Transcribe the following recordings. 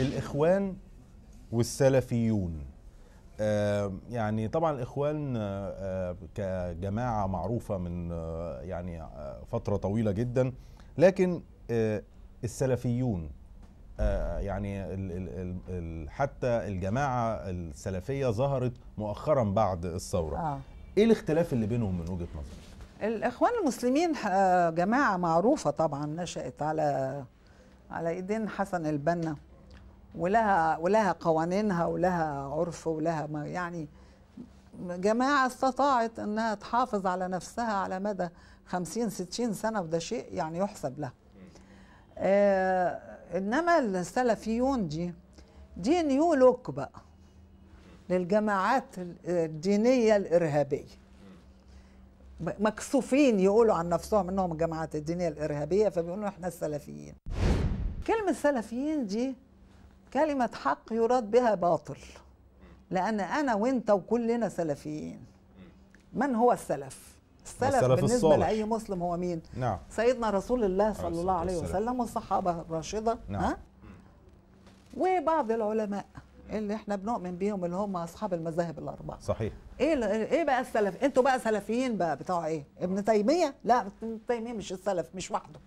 الإخوان والسلفيون يعني طبعا الإخوان كجماعة معروفة من آه، يعني آه، فترة طويلة جدا لكن آه، السلفيون يعني حتى الجماعة السلفية ظهرت مؤخرا بعد الثورة آه. ايه الاختلاف اللي بينهم من وجهة نظرك؟ الاخوان المسلمين جماعه معروفه طبعا نشات على على ايدين حسن البنا ولها ولها قوانينها ولها عرف ولها ما يعني جماعة استطاعت أنها تحافظ على نفسها على مدى 50 60 سنة وده شيء يعني يحسب لها آه إنما السلفيون دي دي نيو لوك بقى للجماعات الدينية الإرهابية مكسوفين يقولوا عن نفسهم انهم الجماعات الدينيه الارهابيه فبيقولوا احنا السلفيين كلمه السلفيين دي كلمة حق يراد بها باطل لأن أنا وأنت وكلنا سلفيين من هو السلف؟ السلف, السلف بالنسبة الصالح. لأي مسلم هو مين؟ نعم. سيدنا رسول الله صلى الله عليه وسلم والصحابة الراشدة نعم. ها؟ وبعض العلماء اللي احنا بنؤمن بيهم اللي هم اصحاب المذاهب الاربعه صحيح إيه, ايه ايه بقى السلف انتوا بقى سلفيين بقى بتوع ايه ابن تيميه لا ابن تيميه مش السلف مش وحده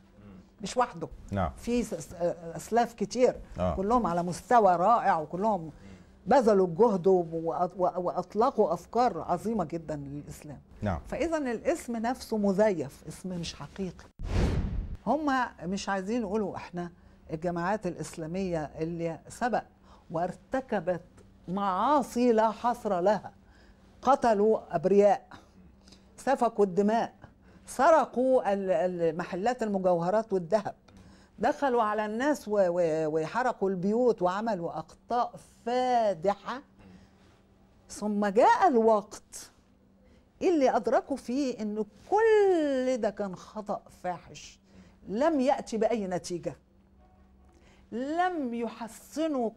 مش وحده نعم في آه، اسلاف كتير آه. كلهم على مستوى رائع وكلهم بذلوا الجهد واطلقوا افكار عظيمه جدا للاسلام نعم فاذا الاسم نفسه مزيف اسم مش حقيقي هم مش عايزين يقولوا احنا الجماعات الاسلاميه اللي سبق وارتكبت معاصي لا حصر لها قتلوا ابرياء سفكوا الدماء سرقوا محلات المجوهرات والذهب دخلوا على الناس وحرقوا البيوت وعملوا أخطاء فادحة ثم جاء الوقت اللي أدركوا فيه أن كل ده كان خطأ فاحش لم يأتي بأي نتيجة لم يحسنوا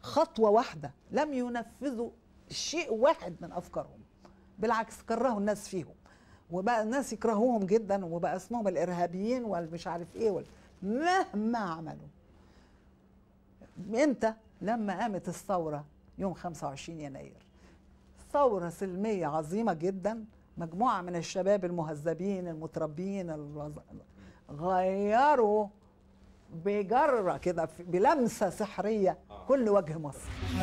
خطوة واحدة لم ينفذوا شيء واحد من أفكارهم بالعكس كرهوا الناس فيهم وبقى الناس يكرهوهم جدا وبقى اسمهم الارهابيين والمش عارف ايه وال... مهما عملوا امتى لما قامت الثوره يوم 25 يناير ثوره سلميه عظيمه جدا مجموعه من الشباب المهذبين المتربيين الوز... غيروا بجره كده بلمسه سحريه آه. كل وجه مصر